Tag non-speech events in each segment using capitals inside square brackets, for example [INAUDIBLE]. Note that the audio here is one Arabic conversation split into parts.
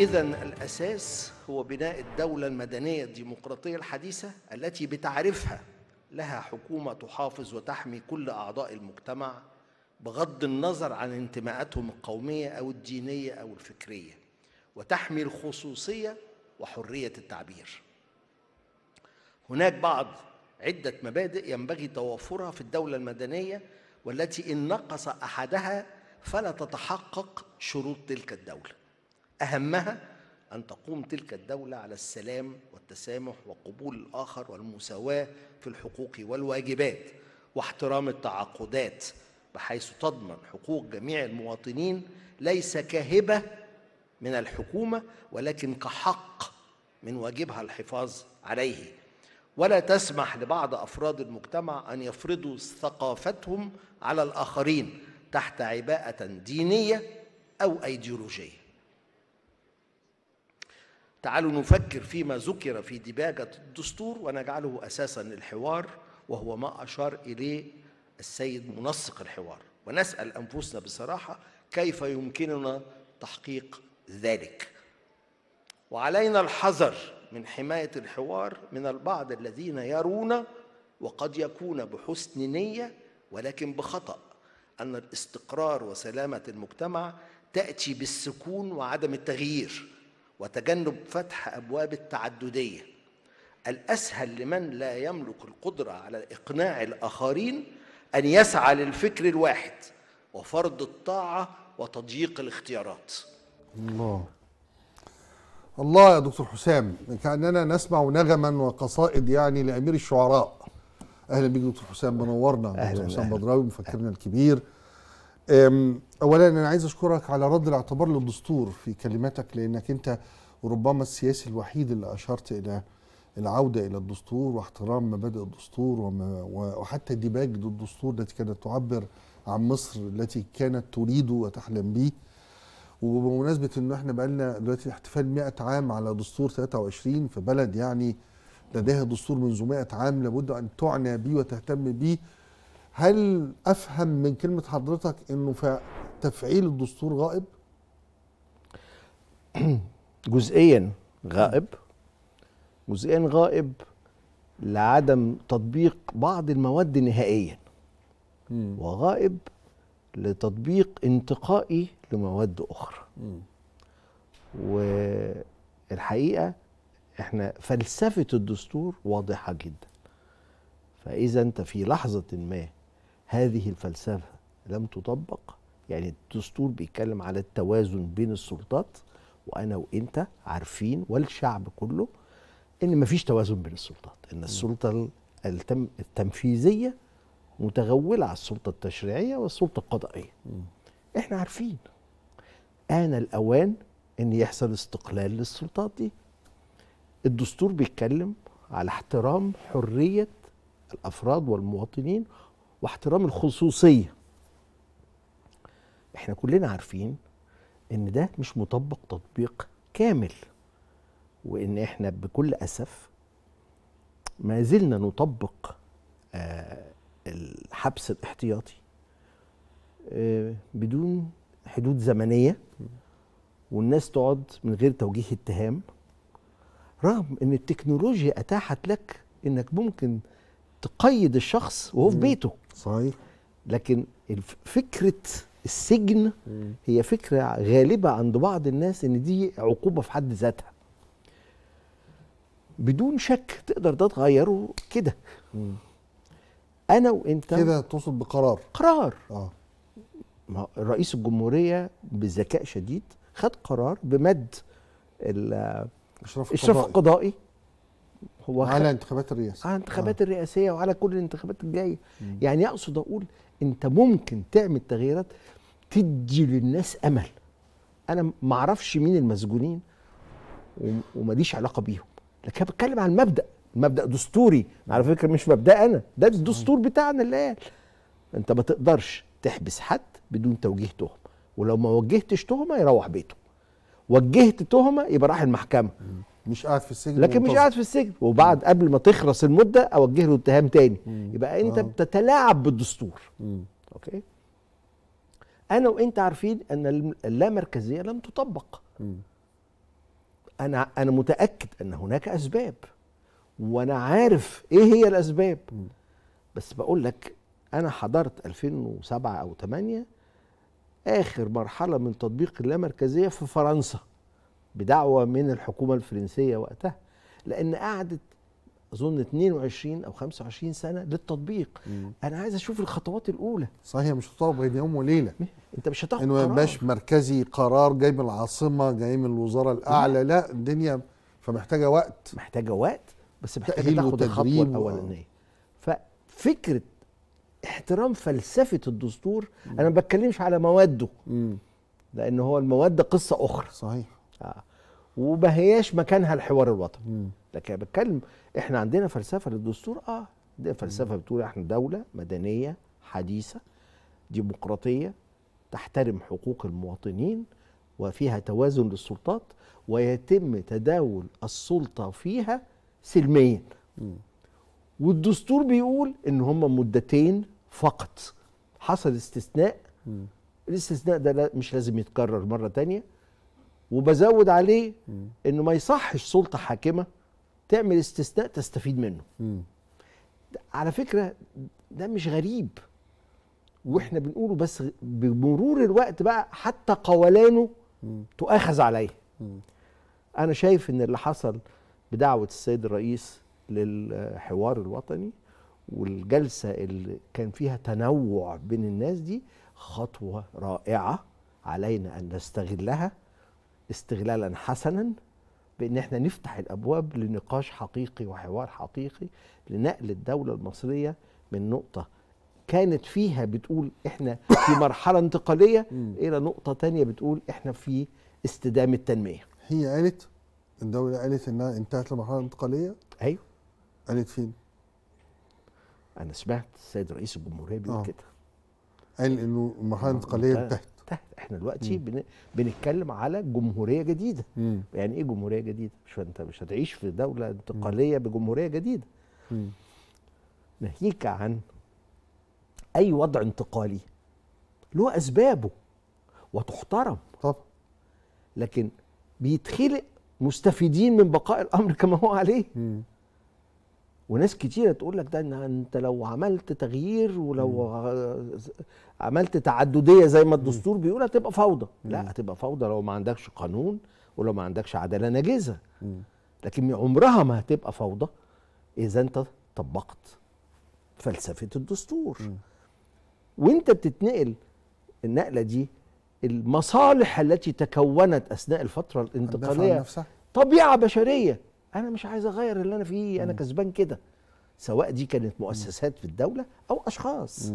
إذا الأساس هو بناء الدولة المدنية الديمقراطية الحديثة التي بتعرفها لها حكومة تحافظ وتحمي كل أعضاء المجتمع بغض النظر عن انتماءاتهم القومية أو الدينية أو الفكرية وتحمي الخصوصية وحرية التعبير هناك بعض عدة مبادئ ينبغي توافرها في الدولة المدنية والتي إن نقص أحدها فلا تتحقق شروط تلك الدولة أهمها أن تقوم تلك الدولة على السلام والتسامح وقبول الآخر والمساواة في الحقوق والواجبات واحترام التعاقدات بحيث تضمن حقوق جميع المواطنين ليس كهبة من الحكومة ولكن كحق من واجبها الحفاظ عليه ولا تسمح لبعض أفراد المجتمع أن يفرضوا ثقافتهم على الآخرين تحت عباءة دينية أو أيديولوجية تعالوا نفكر فيما ذكر في دباجة الدستور ونجعله أساسا للحوار وهو ما أشار إليه السيد منسق الحوار ونسأل أنفسنا بصراحة كيف يمكننا تحقيق ذلك وعلينا الحذر من حماية الحوار من البعض الذين يرون وقد يكون بحسن نية ولكن بخطأ أن الاستقرار وسلامة المجتمع تأتي بالسكون وعدم التغيير وتجنب فتح ابواب التعدديه الاسهل لمن لا يملك القدره على اقناع الاخرين ان يسعى للفكر الواحد وفرض الطاعه وتضييق الاختيارات الله الله يا دكتور حسام كاننا نسمع نغما وقصائد يعني لامير الشعراء اهلا بيك دكتور حسام منورنا دكتور حسام بدراوي مفكرنا الكبير اولا انا عايز اشكرك على رد الاعتبار للدستور في كلماتك لانك انت ربما السياسي الوحيد اللي اشرت الى العوده الى الدستور واحترام مبادئ الدستور وحتى ديباج الدستور التي كانت تعبر عن مصر التي كانت تريد وتحلم به وبمناسبة انه احنا بقى لنا دلوقتي احتفال 100 عام على دستور 23 في بلد يعني لديها دستور منذ 100 عام لابد ان تعنى به وتهتم به هل افهم من كلمه حضرتك انه تفعيل الدستور غائب [CLEARS THROAT] جزئيا غائب جزئيا غائب لعدم تطبيق بعض المواد نهائيا وغائب لتطبيق انتقائي لمواد اخرى والحقيقه احنا فلسفه الدستور واضحه جدا فاذا انت في لحظه ما هذه الفلسفه لم تطبق يعني الدستور بيتكلم على التوازن بين السلطات وانا وانت عارفين والشعب كله ان مفيش توازن بين السلطات ان السلطه التم التنفيذيه متغوله على السلطه التشريعيه والسلطه القضائيه احنا عارفين آن الأوان إن يحصل استقلال للسلطات دي الدستور بيتكلم على احترام حرية الأفراد والمواطنين واحترام الخصوصيه احنا كلنا عارفين ان ده مش مطبق تطبيق كامل وان احنا بكل اسف ما زلنا نطبق آه، الحبس الاحتياطي آه، بدون حدود زمنيه والناس تقعد من غير توجيه اتهام رغم ان التكنولوجيا اتاحت لك انك ممكن تقيد الشخص وهو في بيته صحيح لكن فكره السجن هي فكره غالبه عند بعض الناس ان دي عقوبه في حد ذاتها بدون شك تقدر ده تغيره كده انا وانت كده تقصد بقرار قرار اه رئيس الجمهوريه بذكاء شديد خد قرار بمد الاشراف القضائي, القضائي هو على انتخابات الرئاسه على انتخابات آه. الرئاسيه وعلى كل الانتخابات الجايه يعني اقصد اقول انت ممكن تعمل تغييرات تدي للناس امل انا ما اعرفش مين المسجونين وماليش علاقه بيهم لكن بتكلم عن المبدا مبدا دستوري على فكره مش مبدا انا ده الدستور بتاعنا اللي قال انت ما تقدرش تحبس حد بدون توجيه تهمه ولو ما وجهتش تهمه يروح بيته وجهت تهمه يبقى راح المحكمه مش قاعد في السجن لكن مش قاعد في السجن وبعد قبل ما تخلص المده اوجه له اتهام تاني مم. يبقى انت آه. بتتلاعب بالدستور مم. اوكي انا وانت عارفين ان اللامركزيه لم تطبق مم. انا انا متاكد ان هناك اسباب وانا عارف ايه هي الاسباب مم. بس بقول لك انا حضرت 2007 او 8 اخر مرحله من تطبيق اللامركزيه في فرنسا بدعوة من الحكومة الفرنسية وقتها لأن قعدت اظن 22 او 25 سنه للتطبيق مم. انا عايز اشوف الخطوات الاولى صحيح مش هتطبق بين يوم وليله انت مش هتاخد انه مش مركزي قرار جاي من العاصمه جاي من الوزاره الاعلى مم. لا الدنيا فمحتاجه وقت محتاجه وقت بس محتاجه تاخد الخطوه الاولانيه ففكره احترام فلسفه الدستور مم. انا ما بتكلمش على مواده مم. لان هو المواد قصه اخرى صحيح آه. وما هياش مكانها الحوار الوطني لكن بتكلم احنا عندنا فلسفه للدستور اه دي فلسفه بتقول احنا دوله مدنيه حديثه ديمقراطيه تحترم حقوق المواطنين وفيها توازن للسلطات ويتم تداول السلطه فيها سلميا والدستور بيقول ان هم مدتين فقط حصل استثناء الاستثناء ده مش لازم يتكرر مره تانية وبزود عليه انه ما يصحش سلطه حاكمه تعمل استثناء تستفيد منه على فكره ده مش غريب واحنا بنقوله بس بمرور الوقت بقى حتى قولانه تؤاخذ عليه انا شايف ان اللي حصل بدعوه السيد الرئيس للحوار الوطني والجلسه اللي كان فيها تنوع بين الناس دي خطوه رائعه علينا ان نستغلها استغلالا حسنا بان احنا نفتح الابواب لنقاش حقيقي وحوار حقيقي لنقل الدوله المصريه من نقطه كانت فيها بتقول احنا في [COUGHS] مرحله انتقاليه الى نقطه تانية بتقول احنا في استدامه التنميه هي قالت الدوله قالت انها انتهت لمرحله انتقاليه ايوه قالت فين انا سمعت السيد رئيس الجمهوريه بيقول آه. كده قال انه المرحله الانتقاليه آه، انتهت انتهت احنا دلوقتي بن... بنتكلم على جمهوريه جديده م. يعني ايه جمهوريه جديده مش انت مش هتعيش في دوله انتقاليه م. بجمهوريه جديده ناهيك عن اي وضع انتقالي له اسبابه وتحترم طبعا لكن بيتخلق مستفيدين من بقاء الامر كما هو عليه م. وناس كتيرة تقول لك ده إن انت لو عملت تغيير ولو عملت تعدديه زي ما الدستور بيقول هتبقى فوضى لا هتبقى فوضى لو ما عندكش قانون ولو ما عندكش عداله ناجزه لكن عمرها ما هتبقى فوضى اذا انت طبقت فلسفه الدستور وانت بتتنقل النقله دي المصالح التي تكونت اثناء الفتره الانتقاليه طبيعه بشريه انا مش عايز اغير اللي انا فيه انا كسبان كده سواء دي كانت مؤسسات في الدوله او اشخاص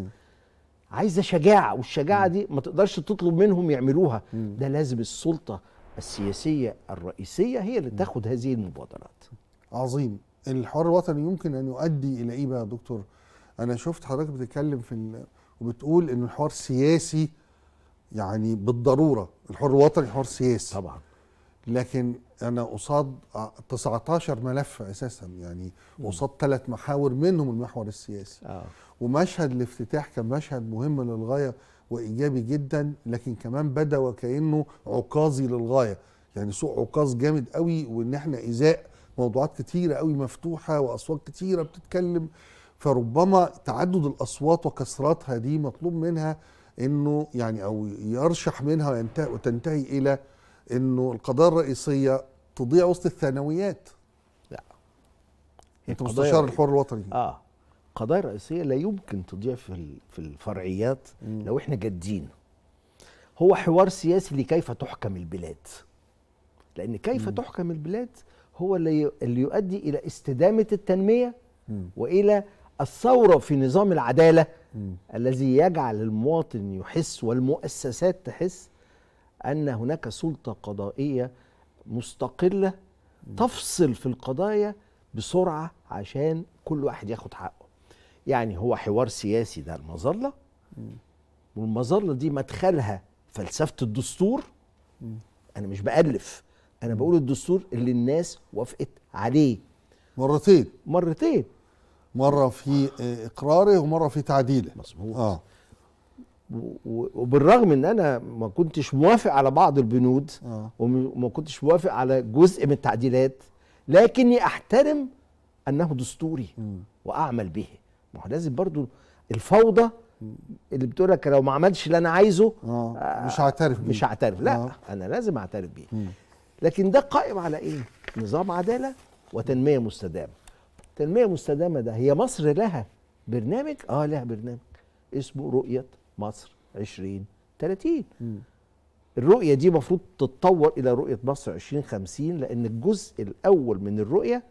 عايزه شجاعه والشجاعه دي ما تقدرش تطلب منهم يعملوها ده لازم السلطه السياسيه الرئيسيه هي اللي تاخد هذه المبادرات عظيم الحوار الوطني يمكن ان يؤدي الى ايه بقى يا دكتور انا شفت حضرتك بتتكلم في وبتقول ان الحوار سياسي يعني بالضروره الحوار الوطني حوار سياسي طبعا لكن انا قصاد 19 ملف اساسا يعني قصاد ثلاث محاور منهم المحور السياسي آه. ومشهد الافتتاح كان مشهد مهم للغايه وايجابي جدا لكن كمان بدا وكانه عكازي للغايه يعني سوق عكاظ جامد قوي وان احنا ازاء موضوعات كتيره قوي مفتوحه واصوات كتيره بتتكلم فربما تعدد الاصوات وكثراتها دي مطلوب منها انه يعني او يرشح منها وتنتهي الى انه القضايا الرئيسيه تضيع وسط الثانويات لا يعني انت مستشار الحوار الوطني اه القضايا الرئيسيه لا يمكن تضيع في في الفرعيات م. لو احنا جادين هو حوار سياسي لكيف تحكم البلاد لان كيف م. تحكم البلاد هو اللي اللي يؤدي الى استدامه التنميه م. والى الثوره في نظام العداله م. الذي يجعل المواطن يحس والمؤسسات تحس ان هناك سلطه قضائيه مستقله تفصل في القضايا بسرعه عشان كل واحد ياخد حقه يعني هو حوار سياسي ده المظله والمظله دي مدخلها فلسفه الدستور انا مش بالف انا بقول الدستور اللي الناس وافقت عليه مرتين مرتين مره في اقراره ومره في تعديله مظبوط آه. وبالرغم ان انا ما كنتش موافق على بعض البنود آه. وما كنتش موافق على جزء من التعديلات لكني احترم انه دستوري واعمل به ما هو لازم برضو الفوضى اللي بتقول لك لو ما عملش اللي انا عايزه آه. مش آه، هعترف بيه مش هعترف لا انا لازم اعترف بيه لكن ده قائم على ايه نظام عداله وتنميه مستدامه تنميه مستدامه ده هي مصر لها برنامج اه لها برنامج اسمه رؤيه مصر 2030 الرؤية دي المفروض تتطور إلى رؤية مصر 2050 لأن الجزء الأول من الرؤية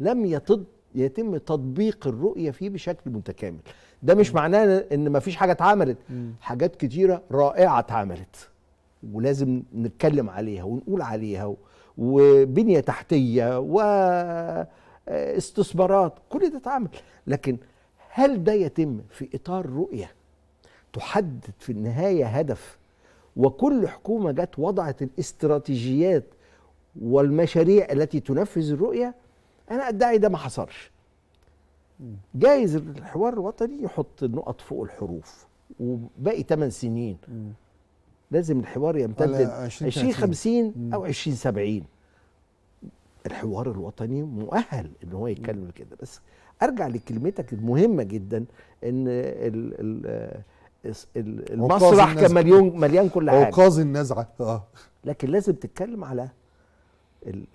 لم يتض... يتم تطبيق الرؤية فيه بشكل متكامل ده مش م. معناه إن مفيش حاجة اتعملت حاجات كتيرة رائعة اتعملت ولازم نتكلم عليها ونقول عليها وبنية تحتية واستثمارات آه، كل ده اتعمل لكن هل ده يتم في إطار رؤية تحدد في النهايه هدف وكل حكومه جت وضعت الاستراتيجيات والمشاريع التي تنفذ الرؤيه انا ادعي ده ما حصلش جايز الحوار الوطني يحط النقط فوق الحروف وباقي 8 سنين لازم الحوار يمتد 20 50 او 20 70 الحوار الوطني مؤهل ان هو يتكلم كده بس ارجع لكلمتك المهمه جدا ان الـ الـ المسرح كان مليون مليان كل حاجه انقاذ النزعه اه لكن لازم تتكلم على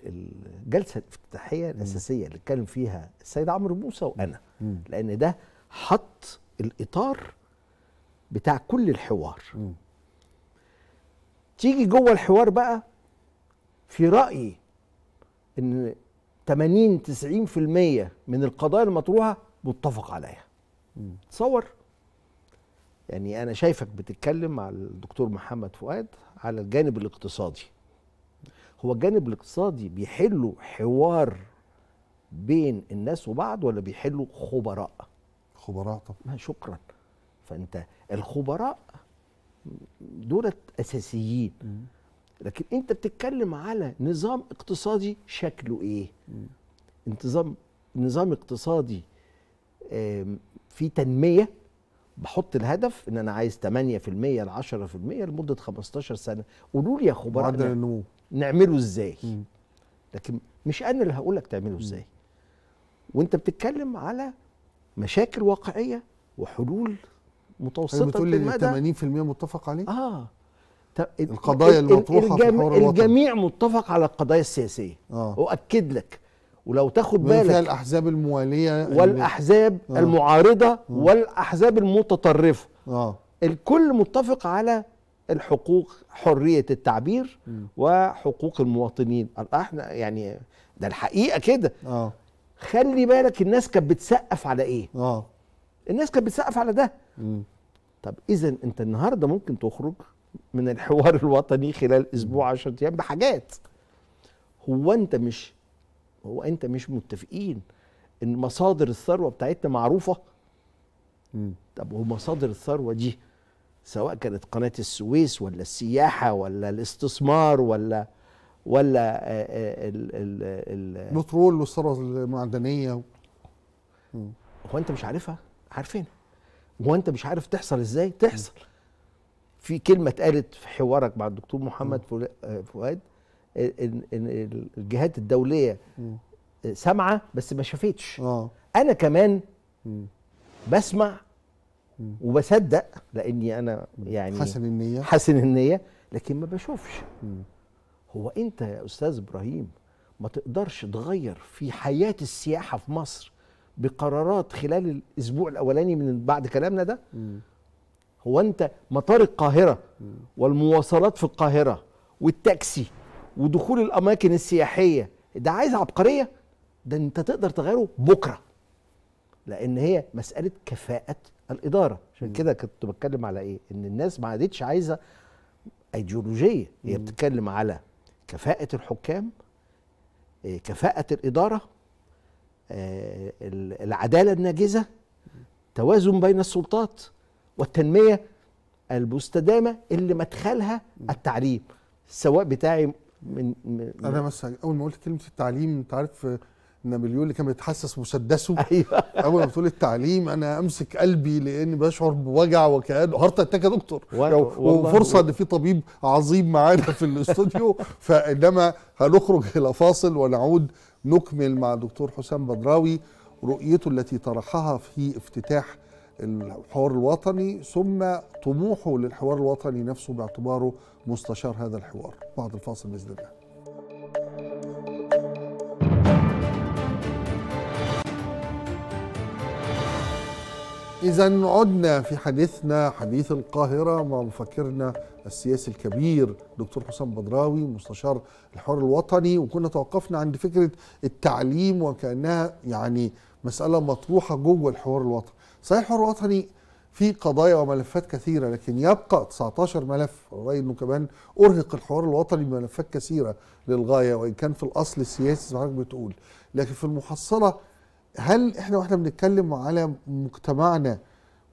الجلسه الافتتاحيه الاساسيه اللي اتكلم فيها السيد عمرو موسى وانا م. لان ده حط الاطار بتاع كل الحوار م. تيجي جوه الحوار بقى في رايي ان 80 90% من القضايا المطروحه متفق عليها تصور يعني انا شايفك بتتكلم مع الدكتور محمد فؤاد على الجانب الاقتصادي هو الجانب الاقتصادي بيحلوا حوار بين الناس وبعض ولا بيحلوا خبراء خبراء طبعا شكرا فانت الخبراء دولت اساسيين لكن انت بتتكلم على نظام اقتصادي شكله ايه انتظام نظام اقتصادي في تنميه بحط الهدف ان انا عايز 8% ل 10% لمده 15 سنه قولوا لي يا خبراء معدل النمو نعمله ازاي مم. لكن مش انا اللي هقول لك تعمله ازاي وانت بتتكلم على مشاكل واقعيه وحلول متوسطه أيوة، بتقول لي 80% متفق عليه اه القضايا المطروحه في الحوار الجميع متفق على القضايا السياسيه آه. لك ولو تاخد بالك فيها الاحزاب المواليه والاحزاب آه. المعارضه آه. والاحزاب المتطرفه آه. الكل متفق على الحقوق حريه التعبير وحقوق المواطنين احنا يعني ده الحقيقه كده آه. خلي بالك الناس كانت بتسقف على ايه آه. الناس كانت بتسقف على ده طب اذا انت النهارده ممكن تخرج من الحوار الوطني خلال اسبوع 10 ايام بحاجات هو انت مش هو انت مش متفقين ان مصادر الثروه بتاعتنا معروفه مم. طب ومصادر الثروه دي سواء كانت قناه السويس ولا السياحه ولا الاستثمار ولا ولا آه، آه، البترول والثروه المعدنيه هو انت مش عارفها عارفين هو انت مش عارف تحصل ازاي تحصل في كلمه اتقالت في حوارك مع الدكتور محمد آه، فؤاد الجهات الدوليه سامعه بس ما شافتش آه. انا كمان بسمع وبصدق لاني انا يعني حسن النيه حسن النيه لكن ما بشوفش هو انت يا استاذ ابراهيم ما تقدرش تغير في حياه السياحه في مصر بقرارات خلال الاسبوع الاولاني من بعد كلامنا ده هو انت مطار القاهره والمواصلات في القاهره والتاكسي ودخول الاماكن السياحيه ده عايز عبقريه ده انت تقدر تغيره بكره لان هي مساله كفاءه الاداره عشان كده كنت بتكلم على ايه ان الناس ما عادتش عايزه ايديولوجيه هي بتتكلم على كفاءه الحكام آه، كفاءه الاداره آه، العداله الناجزه توازن بين السلطات والتنميه المستدامه اللي مدخلها التعليم سواء بتاعي من, من انا بس اول ما قلت كلمه التعليم انت عارف آه، نابليون اللي كان بيتحسس مسدسه [LAUGHS] ايوه اول ما بتقول التعليم انا امسك قلبي لاني بشعر بوجع وكان هارت اتاك يا دكتور وفرصه ان في طبيب عظيم معانا في الاستوديو [LAUGHS] فانما هنخرج الى فاصل ونعود نكمل مع دكتور حسام بدراوي رؤيته التي طرحها في افتتاح الحوار الوطني ثم طموحه للحوار الوطني نفسه باعتباره مستشار هذا الحوار بعد الفاصل باذن الله إذا عدنا في حديثنا حديث القاهرة مع مفكرنا السياسي الكبير دكتور حسام بدراوي مستشار الحوار الوطني وكنا توقفنا عند فكرة التعليم وكأنها يعني مسألة مطروحة جوه الحوار الوطني صحيح حر وطني في قضايا وملفات كثيره لكن يبقى 19 ملف والله انه كمان ارهق الحوار الوطني بملفات كثيره للغايه وان كان في الاصل السياسي زي ما حضرتك بتقول لكن في المحصله هل احنا واحنا بنتكلم على مجتمعنا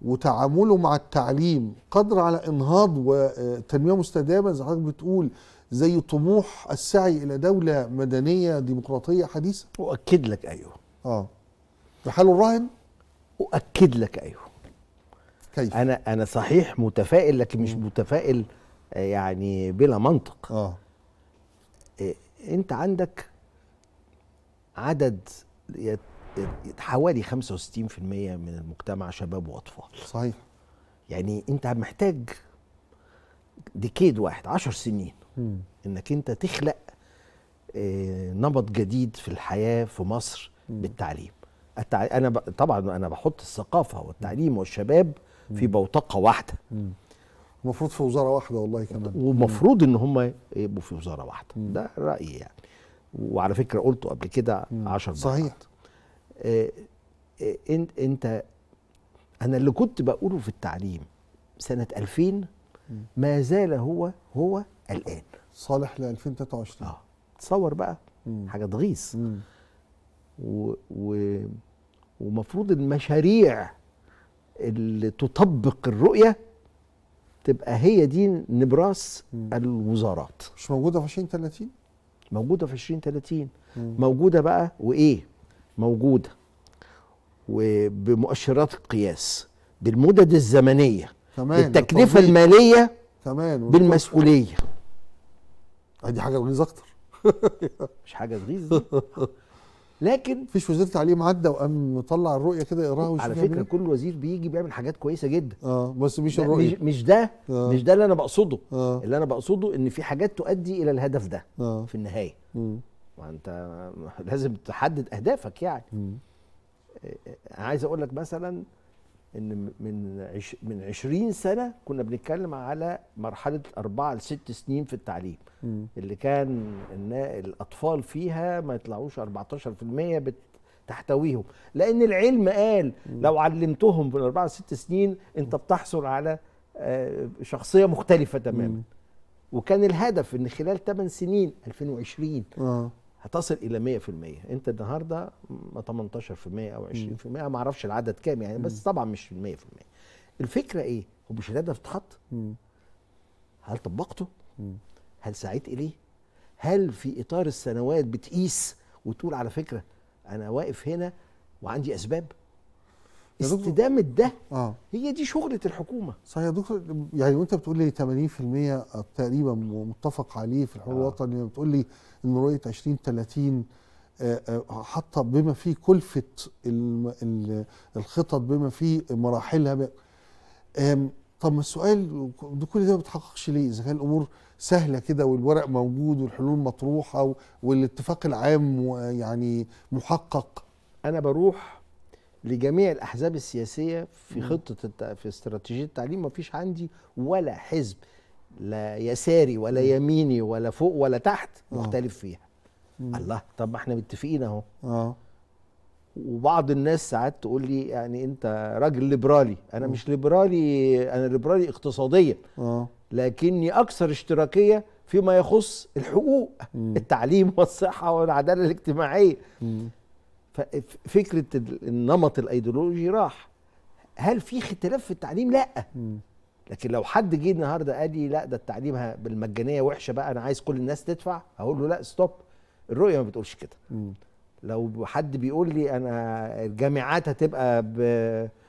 وتعامله مع التعليم قدر على انهاض وتنميه مستدامه زي حضرتك بتقول زي طموح السعي الى دوله مدنيه ديمقراطيه حديثه؟ اؤكد لك ايوه اه في حاله الراهن؟ اؤكد لك ايوه كيف انا انا صحيح متفائل لكن مش متفائل آه، يعني بلا منطق اه, آه، انت عندك عدد حوالي 65% من المجتمع شباب واطفال صحيح يعني انت محتاج ديكيد واحد 10 سنين م. انك انت تخلق آه، نمط جديد في الحياه في مصر م. بالتعليم التع... انا ب... طبعا انا بحط الثقافه والتعليم والشباب في بوتقه واحده المفروض في وزاره واحده والله كمان ومفروض ان هم يبقوا في وزاره واحده مم. ده رايي يعني وعلى فكره قلته قبل كده 10 صحيح آه, آه، انت انت انا اللي كنت بقوله في التعليم سنه 2000 ما زال هو هو الان صالح ل 2023 اه تصور بقى مم. حاجه تغيظ و, و... ومفروض المشاريع اللي تطبق الرؤيه تبقى هي دي نبراس مم. الوزارات مش موجوده في 2030 موجوده في 2030 موجوده بقى وايه موجوده وبمؤشرات القياس بالمدد الزمنيه تمام بالتكلفه الماليه تمام بالمسؤوليه آه، دي حاجه تغيظ اكتر [LAUGHS] مش حاجه تغيظ [LAUGHS] لكن مفيش وزير تعليم عدى وقام مطلع الرؤيه كده يقراها على فكره إيه. كل وزير بيجي بيعمل حاجات كويسه جدا اه بس مش الرؤيه مش, ده آه. مش ده اللي انا بقصده آه. اللي انا بقصده ان في حاجات تؤدي الى الهدف ده آه. في النهايه وانت [LAUGHS] لازم تحدد اهدافك يعني آه، آه، عايز اقول لك مثلا ان من عش من 20 سنه كنا بنتكلم على مرحله اربعه لست سنين في التعليم م. اللي كان ان الاطفال فيها ما يطلعوش 14% بت تحتويهم لان العلم قال لو علمتهم في الاربعه لست سنين انت بتحصل على آه، شخصيه مختلفه تماما وكان الهدف ان خلال 8 سنين 2020 آه. هتصل الى 100% انت النهارده 18% او 20% ما اعرفش العدد كام يعني بس طبعا مش 100% الفكره ايه هو مش الهدف اتحط هل طبقته هل سعيت اليه هل في اطار السنوات بتقيس وتقول على فكره انا واقف هنا وعندي اسباب استدامه ده آه. هي دي شغله الحكومه صحيح يا دكتور يعني وانت بتقول لي 80% تقريبا متفق عليه في الحوار آه. الوطني يعني بتقول لي ان رؤيه 2030 آه، آه، حاطه بما فيه كلفه الخطط بما فيه مراحلها طب ما السؤال كل ده ما بيتحققش ليه اذا كان الامور سهله كده والورق موجود والحلول مطروحه والاتفاق العام يعني محقق انا بروح لجميع الاحزاب السياسيه في خطه الت... في استراتيجيه التعليم ما فيش عندي ولا حزب لا يساري ولا يميني ولا فوق ولا تحت آه. مختلف فيها م. الله طب ما احنا متفقين اهو آه. وبعض الناس ساعات تقول لي يعني انت راجل ليبرالي انا م. مش ليبرالي انا ليبرالي اقتصاديا آه. لكني اكثر اشتراكيه فيما يخص الحقوق م. التعليم والصحه والعداله الاجتماعيه م. ففكره النمط الايديولوجي راح هل في اختلاف في التعليم لا لكن لو حد جه النهارده قال لي لا ده التعليم بالمجانيه وحشه بقى انا عايز كل الناس تدفع هقول له لا ستوب الرؤيه ما بتقولش كده لو حد بيقول لي انا الجامعات هتبقى ب...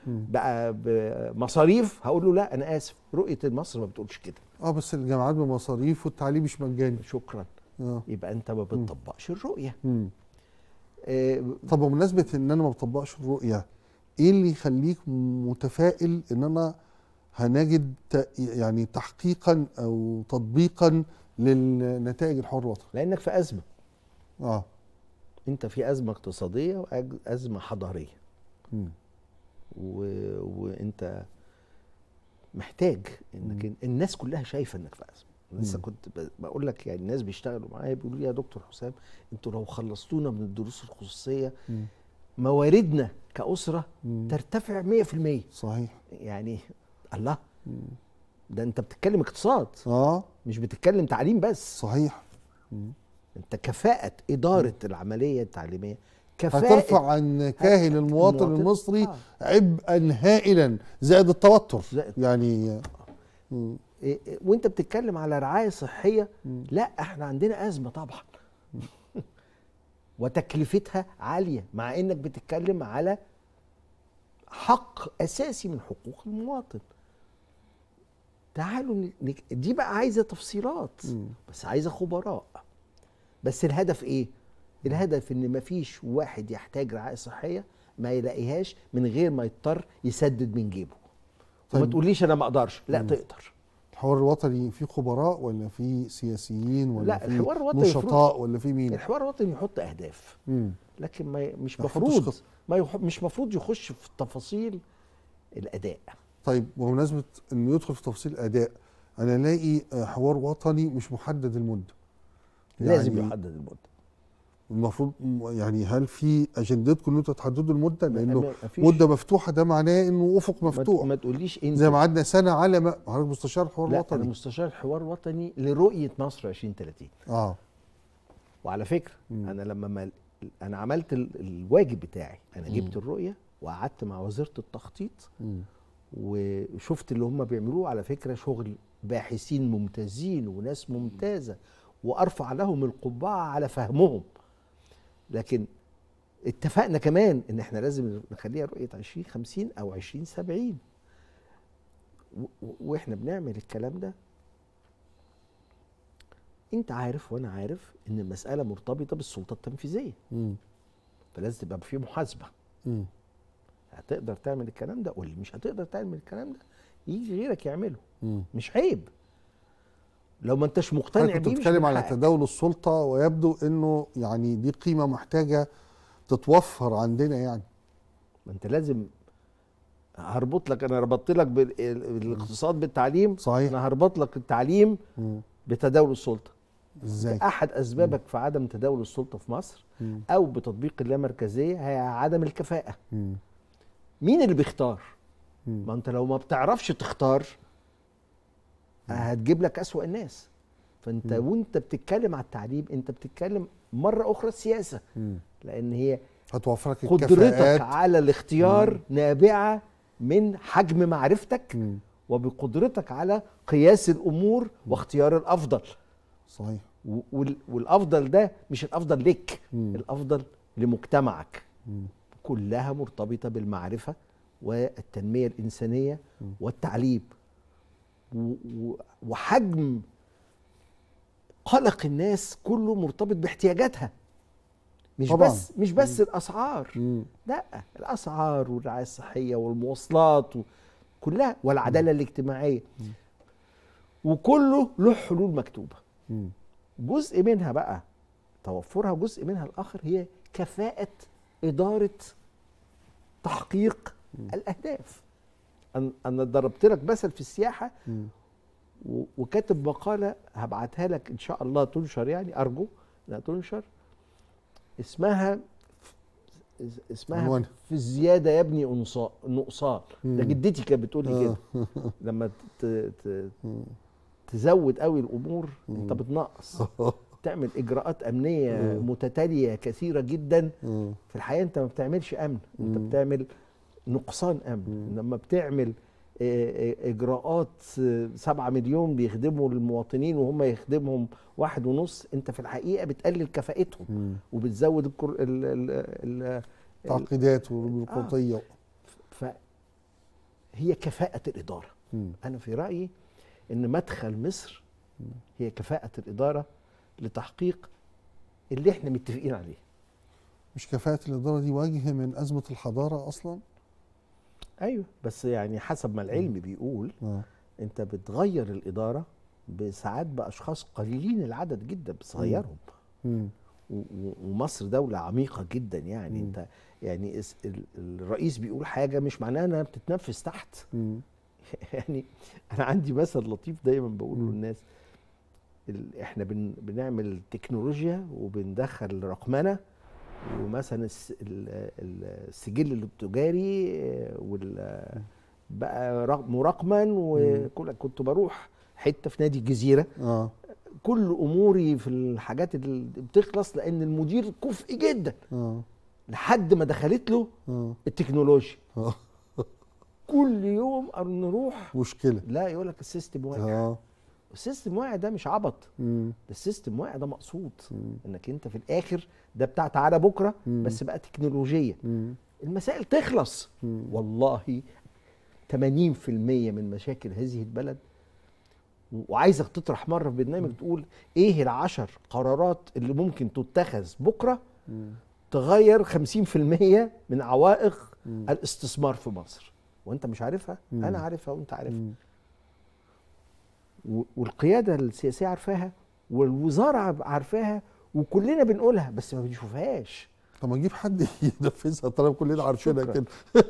بقى بمصاريف هقول له لا انا اسف رؤيه مصر ما بتقولش كده اه بس الجامعات بمصاريف والتعليم مش مجاني شكرا آه. يبقى انت ما بتطبقش الرؤيه مم. آه، طب بمناسبه ان انا ما بطبقش الرؤيه ايه اللي يخليك متفائل ان انا هنجد يعني تحقيقا او تطبيقا للنتائج الحر الوطني لانك في ازمه اه انت في ازمه اقتصاديه وازمه حضاريه م. و... وانت محتاج انك م. الناس كلها شايفه انك في ازمه لسه كنت بقول لك يعني الناس بيشتغلوا معايا بيقولوا لي يا دكتور حسام انتوا لو خلصتونا من الدروس الخصوصيه مواردنا كاسره مم. ترتفع 100% صحيح يعني الله مم. ده انت بتتكلم اقتصاد اه مش بتتكلم تعليم بس صحيح مم. انت كفاءه اداره مم. العمليه التعليميه كفاءه هترفع عن كاهل المواطن المصري آه. عبئا هائلا زائد التوتر زائد. يعني آه. مم. إيه، إيه، وانت بتتكلم على رعايه صحيه لا احنا عندنا ازمه طبعا [LAUGHS] وتكلفتها عاليه مع انك بتتكلم على حق اساسي من حقوق المواطن تعالوا نك... دي بقى عايزه تفصيلات بس عايزه خبراء بس الهدف ايه الهدف ان مفيش واحد يحتاج رعايه صحيه ما يلاقيهاش من غير ما يضطر يسدد من جيبه طيب. وما تقوليش انا ما اقدرش لا تقدر الحوار الوطني في خبراء ولا في سياسيين ولا لا الحوار الوطني نشطاء ولا في مين؟ الحوار الوطني يحط اهداف مم. لكن ما مش مفروض ما مش مفروض يخش في تفاصيل الاداء طيب بمناسبه انه يدخل في تفاصيل الاداء انا الاقي حوار وطني مش محدد المده لازم يعني يحدد المده المفروض يعني هل في اجندتكم ان انتوا تحددوا المده لانه مده مفتوحه ده معناه انه افق مفتوح ما تقوليش انت زي ما قعدنا سنه على ما حضرتك مستشار حوار لا وطني انا مستشار حوار وطني لرؤيه مصر 2030 اه وعلى فكره مم. انا لما ما انا عملت الواجب بتاعي انا مم. جبت الرؤيه وقعدت مع وزيره التخطيط مم. وشفت اللي هم بيعملوه على فكره شغل باحثين ممتازين وناس ممتازه وارفع لهم القبعه على فهمهم لكن اتفقنا كمان ان احنا لازم نخليها رؤيه 2050 او 2070 واحنا بنعمل الكلام ده انت عارف وانا عارف ان المساله مرتبطه بالسلطه التنفيذيه فلازم تبقى في محاسبه هتقدر تعمل الكلام ده واللي مش هتقدر تعمل الكلام ده يجي غيرك يعمله مش عيب لو ما انتش مقتنع بيه كنت بتتكلم على تداول السلطه ويبدو انه يعني دي قيمه محتاجه تتوفر عندنا يعني ما انت لازم هربط لك انا ربطت لك بالاقتصاد بالتعليم صحيح انا هربط لك التعليم م. بتداول السلطه ازاي احد اسبابك م. في عدم تداول السلطه في مصر م. او بتطبيق اللامركزيه هي عدم الكفاءه م. مين اللي بيختار ما انت لو ما بتعرفش تختار هتجيب لك اسوا الناس فانت مم. وانت بتتكلم على التعليم انت بتتكلم مره اخرى السياسه مم. لان هي هتوفرك قدرتك على الاختيار مم. نابعه من حجم معرفتك مم. وبقدرتك على قياس الامور مم. واختيار الافضل صحيح والافضل ده مش الافضل ليك الافضل لمجتمعك مم. كلها مرتبطه بالمعرفه والتنميه الانسانيه مم. والتعليم وحجم قلق الناس كله مرتبط باحتياجاتها مش طبعًا. بس مش بس مم. الاسعار لا الاسعار والرعايه الصحيه والمواصلات كلها والعداله مم. الاجتماعيه مم. وكله له حلول مكتوبه مم. جزء منها بقى توفرها جزء منها الاخر هي كفاءه اداره تحقيق مم. الاهداف انا ضربت لك مثل في السياحه وكاتب مقاله هبعتها لك ان شاء الله تنشر يعني ارجو انها تنشر اسمها اسمها موانا. في الزياده يا ابني نقصان ده جدتي كانت بتقول لي كده آه. [LAUGHS] لما تزود قوي الامور مم. انت بتنقص [LAUGHS] تعمل اجراءات امنيه مم. متتاليه كثيره جدا مم. في الحقيقه انت ما بتعملش امن انت بتعمل نقصان امن لما بتعمل آه، آه، اجراءات آه، سبعة مليون بيخدموا المواطنين وهم يخدمهم واحد ونص انت في الحقيقه بتقلل كفاءتهم مم. وبتزود الكر... ال... ال... التعقيدات والبيروقراطيه آه. فهي كفاءه الاداره مم. انا في رايي ان مدخل مصر هي كفاءه الاداره لتحقيق اللي احنا متفقين عليه مش كفاءه الاداره دي واجهه من ازمه الحضاره اصلا ايوه بس يعني حسب ما العلم بيقول آه. انت بتغير الاداره بساعات باشخاص قليلين العدد جدا بتغيرهم ومصر دوله عميقه جدا يعني مم. انت يعني الرئيس بيقول حاجه مش معناها انها بتتنفس تحت مم. [LAUGHS] يعني انا عندي مثل لطيف دايما بقوله للناس احنا بن بنعمل تكنولوجيا وبندخل رقمنه ومثلا ال ال السجل التجاري آه، وال آه، بقى مراقما وكل كنت بروح حته في نادي الجزيره آه. كل اموري في الحاجات اللي بتخلص لان المدير كفء جدا آه. لحد ما دخلت له آه. التكنولوجيا آه. كل يوم نروح مشكله لا يقول لك السيستم واقع آه. السيستم واقع ده مش عبط ده السيستم واقع ده مقصود انك انت في الاخر ده بتاع تعالى بكره بس بقى تكنولوجيا المسائل تخلص والله 80% من مشاكل هذه البلد وعايزك تطرح مره في برنامج تقول ايه العشر قرارات اللي ممكن تتخذ بكره تغير 50% من عوائق الاستثمار في مصر وانت مش عارفها انا عارفها وانت عارفها والقياده السياسيه عارفاها والوزاره عارفاها وكلنا بنقولها بس ما بنشوفهاش طب ما نجيب حد [LAUGHS] ينفذها طالما كلنا عارفينها كده [LAUGHS]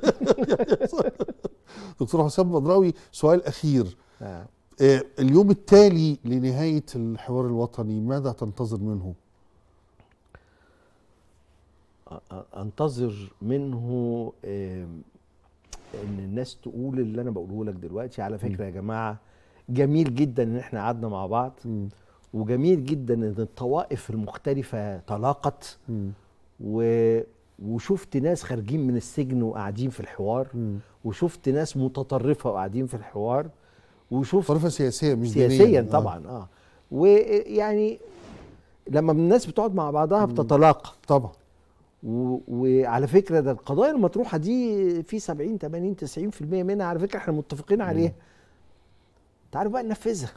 دكتور حسام بدراوي سؤال اخير آه. آه. اليوم التالي لنهايه الحوار الوطني ماذا تنتظر منه؟ انتظر منه ان الناس تقول اللي انا بقوله لك دلوقتي على فكره م. يا جماعه جميل جدا ان احنا قعدنا مع بعض م. وجميل جدا ان الطوائف المختلفه تلاقت و... وشفت ناس خارجين من السجن وقاعدين في الحوار م. وشفت ناس متطرفه وقاعدين في الحوار وشفت متطرفه سياسيه مش سياسيا دينيا. آه. طبعا اه, آه. ويعني لما الناس بتقعد مع بعضها بتتلاقى طبعا و... وعلى فكره ده القضايا المطروحه دي في 70 80 90% منها على فكره احنا متفقين عليها م. تعالوا بقى ننفذها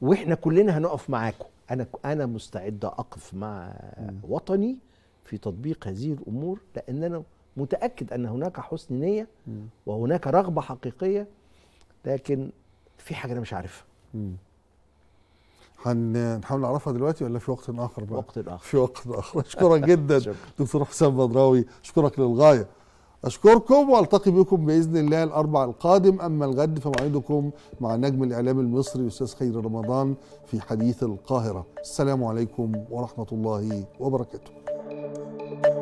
واحنا كلنا هنقف معاكم انا انا مستعد اقف مع مم. وطني في تطبيق هذه الامور لان انا متاكد ان هناك حسن نيه وهناك رغبه حقيقيه لكن في حاجه انا مش عارفها هنحاول نعرفها دلوقتي ولا في وقت اخر بقى؟ وقت اخر في وقت اخر اشكرك جدا [LAUGHS] دكتور حسام بدراوي اشكرك للغايه أشكركم وألتقي بكم بإذن الله الأربع القادم أما الغد فموعدكم مع نجم الإعلام المصري أستاذ خيري رمضان في حديث القاهرة السلام عليكم ورحمة الله وبركاته